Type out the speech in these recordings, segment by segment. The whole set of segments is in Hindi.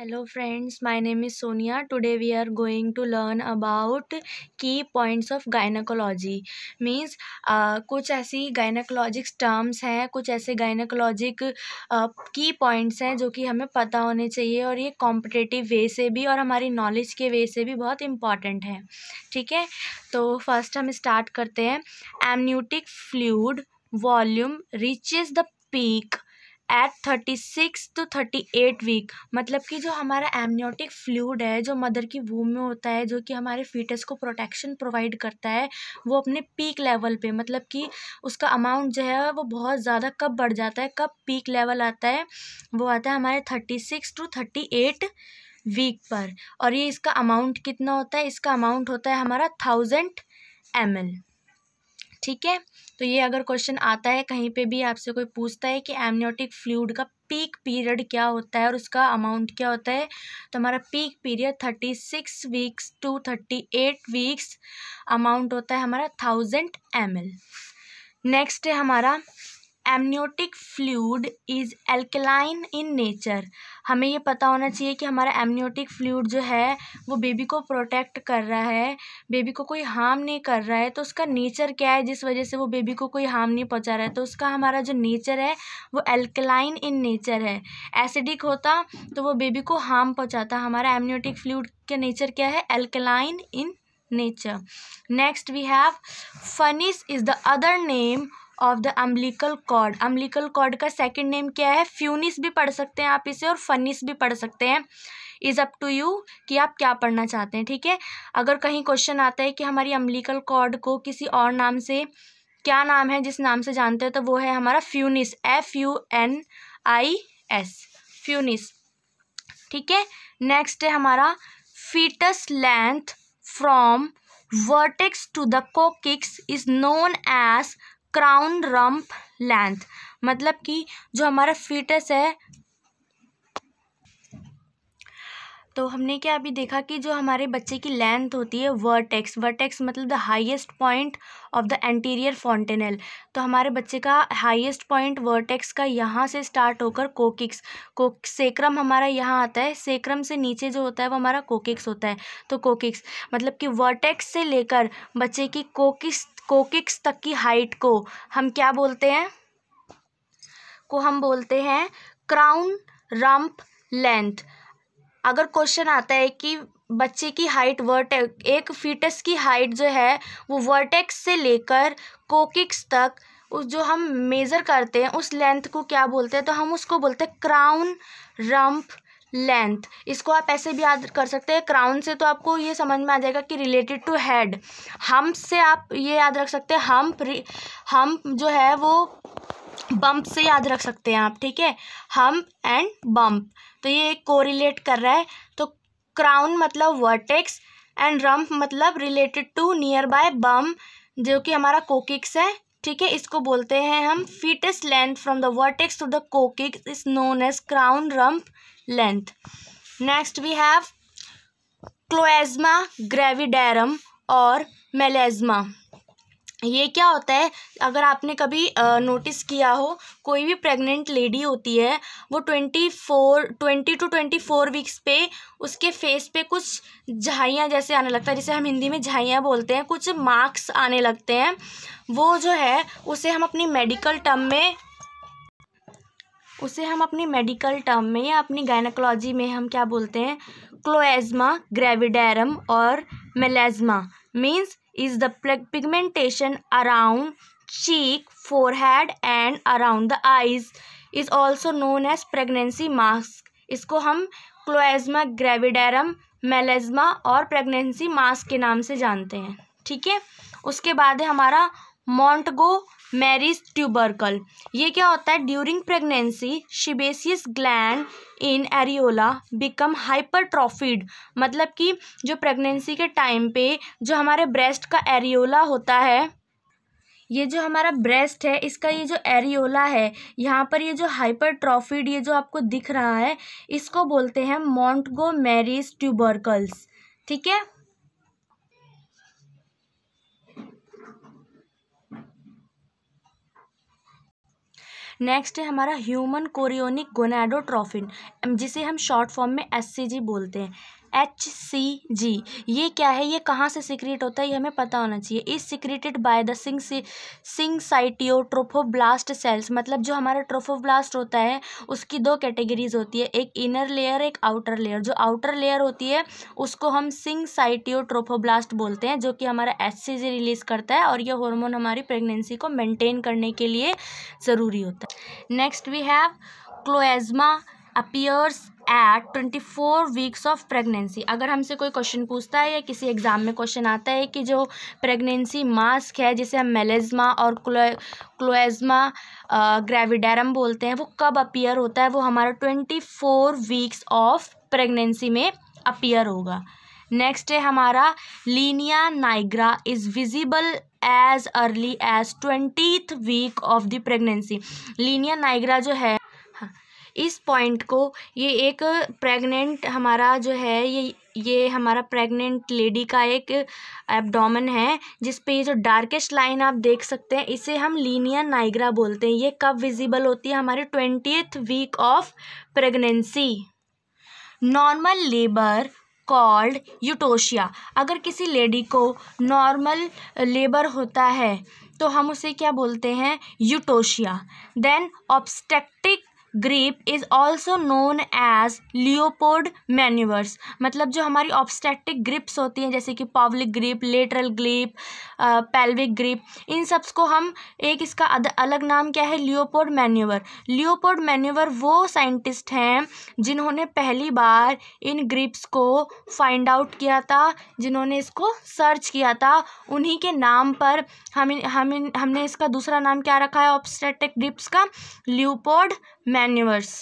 Hello friends my name is Sonia today we are going to learn about key points of gynaecology means कुछ ऐसी गाइनाकोलॉजिक टर्म्स हैं कुछ ऐसे गाइनाकोलॉजिक की पॉइंट्स हैं जो कि हमें पता होने चाहिए और ये कॉम्पिटेटिव वे से भी और हमारी नॉलेज के वे से भी बहुत इम्पॉर्टेंट हैं ठीक है तो फर्स्ट हम स्टार्ट करते हैं amniotic fluid volume reach is the peak at thirty six to thirty eight week मतलब कि जो हमारा एमनियोटिक फ्लूड है जो मदर की वूम में होता है जो कि हमारे फ़ीटस को प्रोटेक्शन प्रोवाइड करता है वो अपने पीक लेवल पे मतलब कि उसका अमाउंट जो है वो बहुत ज़्यादा कब बढ़ जाता है कब पीक लेवल आता है वो आता है हमारे thirty six to thirty eight week पर और ये इसका अमाउंट कितना होता है इसका अमाउंट होता है हमारा थाउजेंड एम एल ठीक है तो ये अगर क्वेश्चन आता है कहीं पे भी आपसे कोई पूछता है कि एमनियोटिक फ्लूड का पीक पीरियड क्या होता है और उसका अमाउंट क्या होता है तो हमारा peak period thirty six weeks to thirty eight weeks amount होता है हमारा थाउजेंड एम नेक्स्ट है हमारा amniotic fluid is alkaline in nature हमें ये पता होना चाहिए कि हमारा एमनियोटिक फ्लूड जो है वो बेबी को प्रोटेक्ट कर रहा है बेबी को कोई हार्म नहीं कर रहा है तो उसका नेचर क्या है जिस वजह से वो बेबी को कोई हार्म नहीं पहुंचा रहा है तो उसका हमारा जो नेचर है वो एल्कलाइन इन नेचर है एसिडिक होता तो वो बेबी को हार्म पहुँचाता हमारा एमनियोटिक फ्लूड का नेचर क्या है alkaline in nature next we have funis is the other name of the umbilical cord umbilical cord का सेकेंड नेम क्या है फ्यूनिस भी पढ़ सकते हैं आप इसे और फनिस भी पढ़ सकते हैं इज़ अप टू यू कि आप क्या पढ़ना चाहते हैं ठीक है अगर कहीं क्वेश्चन आता है कि हमारी अम्बलिकल कॉर्ड को किसी और नाम से क्या नाम है जिस नाम से जानते हैं तो वो है हमारा funis F U N I S funis ठीक है नेक्स्ट है हमारा foetus length from vertex to the coccyx is known as crown rump length मतलब कि जो हमारा फीटस है तो हमने क्या अभी देखा कि जो हमारे बच्चे की लेंथ होती है वर्टेक्स वर्टेक्स मतलब the highest point of the anterior fontanelle तो हमारे बच्चे का हाईएस्ट पॉइंट वर्टेक्स का यहाँ से स्टार्ट होकर कोकिक्स को सेक्रम हमारा यहाँ आता है सेक्रम से नीचे जो होता है वो हमारा कोकिक्स होता है तो कोकिक्स मतलब कि वर्टेक्स से लेकर बच्चे की कोकिक्स कोकिक्स तक की हाइट को हम क्या बोलते हैं को हम बोलते हैं क्राउन रंप लेंथ अगर क्वेश्चन आता है कि बच्चे की हाइट वर्टेक एक फीटस की हाइट जो है वो वर्टेक्स से लेकर कोकिक्स तक उस जो हम मेज़र करते हैं उस लेंथ को क्या बोलते हैं तो हम उसको बोलते हैं क्राउन रम्प लेंथ इसको आप ऐसे भी याद कर सकते हैं क्राउन से तो आपको ये समझ में आ जाएगा कि रिलेटेड टू हेड हम से आप ये याद रख सकते हैं हम हम जो है वो बम्प से याद रख सकते हैं आप ठीक है हम एंड बम्प तो ये एक कोरिलेट कर रहा है तो क्राउन मतलब वर्टेक्स एंड रम्प मतलब related to near by bum जो कि हमारा कोकिक्स है ठीक है इसको बोलते हैं हम foetus length from the vertex to the coccyx is known as crown rump length next we have chloasma gravidarum और मेलेजमा ये क्या होता है अगर आपने कभी नोटिस किया हो कोई भी प्रेग्नेंट लेडी होती है वो twenty four twenty two twenty four weeks पे उसके फेस पे कुछ झाइयाँ जैसे आने लगता है जिसे हम हिंदी में झाइयाँ बोलते हैं कुछ मार्क्स आने लगते हैं वो जो है उसे हम अपनी मेडिकल टर्म में उसे हम अपनी मेडिकल टर्म में या अपनी गायनाकोलॉजी में हम क्या बोलते हैं क्लोएजमा ग्रेविडेरम और melasma means is the pigmentation around cheek forehead and around the eyes is also known as pregnancy mask इसको हम क्लोएजमा ग्रेविडेरम मेलेजमा और प्रेगनेंसी मास्क के नाम से जानते हैं ठीक है उसके बाद है हमारा मॉन्टगो मैरिज ट्यूबरकल ये क्या होता है during pregnancy sebaceous gland in areola become hypertrophied मतलब कि जो प्रेगनेंसी के टाइम पे जो हमारे ब्रेस्ट का एरियोला होता है ये जो हमारा ब्रेस्ट है इसका ये जो एरियोला है यहाँ पर ये जो हाइपरट्रॉफीड ये जो आपको दिख रहा है इसको बोलते हैं मॉन्टगो मैरिज ट्यूबरकल्स ठीक है नेक्स्ट है हमारा ह्यूमन कोरियोनिक गोनेडोट्रॉफिन जिसे हम शॉर्ट फॉर्म में एस सी जी बोलते हैं एच सी जी ये क्या है ये कहाँ से सिक्रेट होता है ये हमें पता होना चाहिए इस सीक्रेटेड बाय द सिंग सिंग साइटियो ट्रोफोब्लास्ट सेल्स मतलब जो हमारा ट्रोफोब्लास्ट होता है उसकी दो कैटेगरीज होती है एक इनर लेयर एक आउटर लेयर जो आउटर लेयर होती है उसको हम सिंग साइटियो ट्रोफोब्लास्ट बोलते हैं जो कि हमारा एच सी जी रिलीज़ करता है और यह हॉर्मोन हमारी प्रेगनेंसी को मेनटेन करने के लिए ज़रूरी होता है next we have chloasma appears at twenty four weeks of pregnancy अगर हमसे कोई क्वेश्चन पूछता है या किसी एग्ज़ाम में क्वेश्चन आता है कि जो प्रेगनेंसी मास्क है जिसे हम मेलेजमा और क्लोएजमा ग्रेविडेरम बोलते हैं वो कब अपीयर होता है वो हमारा twenty four weeks of pregnancy में अपीयर होगा नेक्स्ट है हमारा linea nigra is visible as early as twentieth week of the pregnancy linea nigra जो है इस पॉइंट को ये एक प्रेग्नेंट हमारा जो है ये ये हमारा प्रेग्नेंट लेडी का एक एब्डोमेन है जिस पे ये जो डार्केस्ट लाइन आप देख सकते हैं इसे हम लीनियर नाइग्रा बोलते हैं ये कब विजिबल होती है हमारे twenty week of pregnancy normal labour called eutocia अगर किसी लेडी को नॉर्मल लेबर होता है तो हम उसे क्या बोलते हैं eutocia then obstetric grip is also known as Leopold manoeuvres मतलब जो हमारी ऑब्स्टेटिक ग्रिप्स होती हैं जैसे कि Pawlik grip lateral grip pelvic grip इन सब्स को हम एक इसका अलग नाम क्या है लियोपोर्ड मैन्यूवर लियोपोर्ड मैन्यूवर वो साइंटिस्ट हैं जिन्होंने पहली बार इन ग्रिप्स को फाइंड आउट किया था जिन्होंने इसको सर्च किया था उन्हीं के नाम पर हम हम हमने इसका दूसरा नाम क्या रखा है ऑब्स्टेटिक ग्रिप्स का Leopold man manures.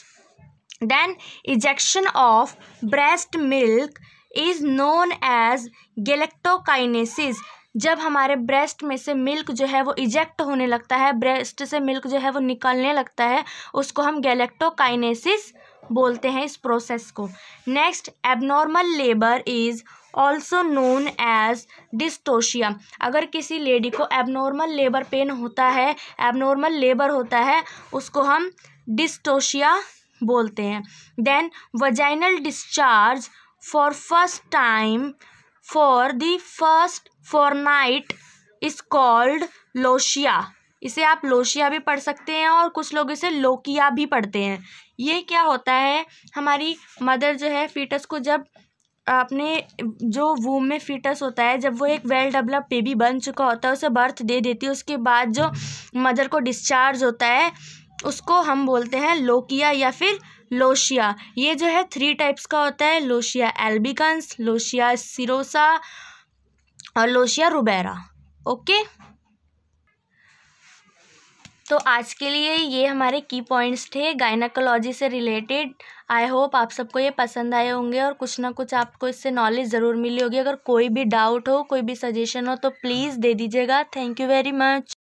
Then ejection of breast milk is known as galactokinesis जब हमारे ब्रेस्ट में से मिल्क जो है वो इजेक्ट होने लगता है ब्रेस्ट से मिल्क जो है वो निकलने लगता है उसको हम गैलेक्टोकाइनेसिस बोलते हैं इस प्रोसेस को next abnormal labour is also known as dystocia अगर किसी लेडी को एबनॉर्मल लेबर पेन होता है एबनॉर्मल लेबर होता है उसको हम डिस्टोशिया बोलते हैं then vaginal discharge for first time for the first fortnight is called lochia इसे आप लोशिया भी पढ़ सकते हैं और कुछ लोग इसे लोकिया भी पढ़ते हैं ये क्या होता है हमारी मदर जो है फीटस को जब अपने जो वूम में फीटस होता है जब वो एक वेल डेवलप बेबी बन चुका होता है उसे बर्थ दे देती है उसके बाद जो मदर को डिस्चार्ज होता है उसको हम बोलते हैं लोकिया या फिर लोशिया ये जो है थ्री टाइप्स का होता है लोशिया एल्बिकन्स लोशिया सिरोसा और लोशिया रुबेरा ओके तो आज के लिए ये हमारे की पॉइंट्स थे गायनाकोलॉजी से रिलेटेड आई होप आप सबको ये पसंद आए होंगे और कुछ ना कुछ आपको इससे नॉलेज ज़रूर मिली होगी अगर कोई भी डाउट हो कोई भी सजेशन हो तो प्लीज़ दे दीजिएगा थैंक यू वेरी मच